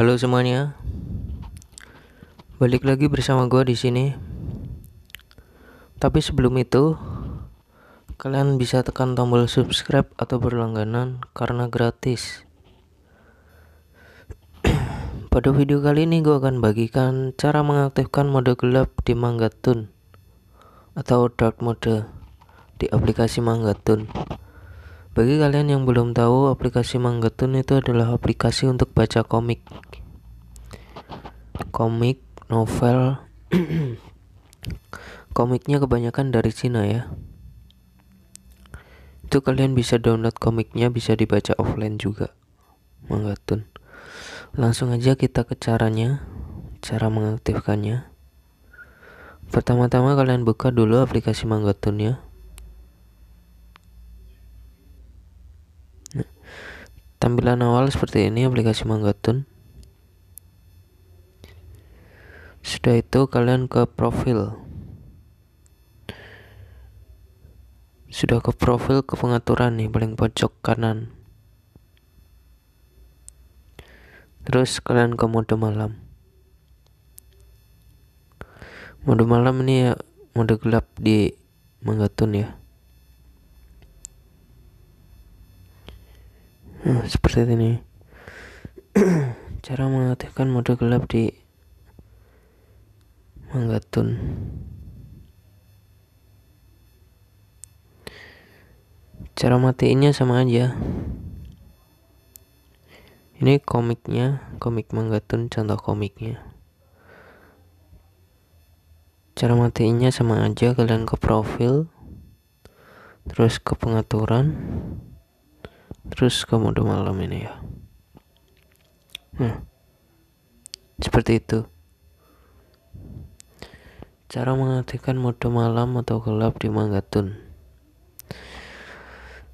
Halo semuanya. Balik lagi bersama gue di sini. Tapi sebelum itu, kalian bisa tekan tombol subscribe atau berlangganan karena gratis. Pada video kali ini gue akan bagikan cara mengaktifkan mode gelap di Manggatun atau dark mode di aplikasi Manggatun. Bagi kalian yang belum tahu, aplikasi Manggetun itu adalah aplikasi untuk baca komik. Komik, novel. Komiknya kebanyakan dari Cina ya. Itu kalian bisa download komiknya, bisa dibaca offline juga. Manggetun. Langsung aja kita ke caranya, cara mengaktifkannya. Pertama-tama kalian buka dulu aplikasi Manggatun ya. tampilan awal seperti ini aplikasi Manggatun. Sudah itu kalian ke profil. Sudah ke profil ke pengaturan nih paling pojok kanan. Terus kalian ke mode malam. Mode malam ini ya mode gelap di Manggatun ya. Hmm, seperti ini cara mengaktifkan mode gelap di Manggatun cara matiinnya sama aja ini komiknya komik Manggatun contoh komiknya cara matiinnya sama aja kalian ke profil terus ke pengaturan terus kamu udah malam ini ya hmm. seperti itu cara mengaktifkan mode malam atau gelap di Manggatun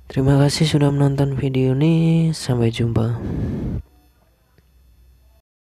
terima kasih sudah menonton video ini sampai jumpa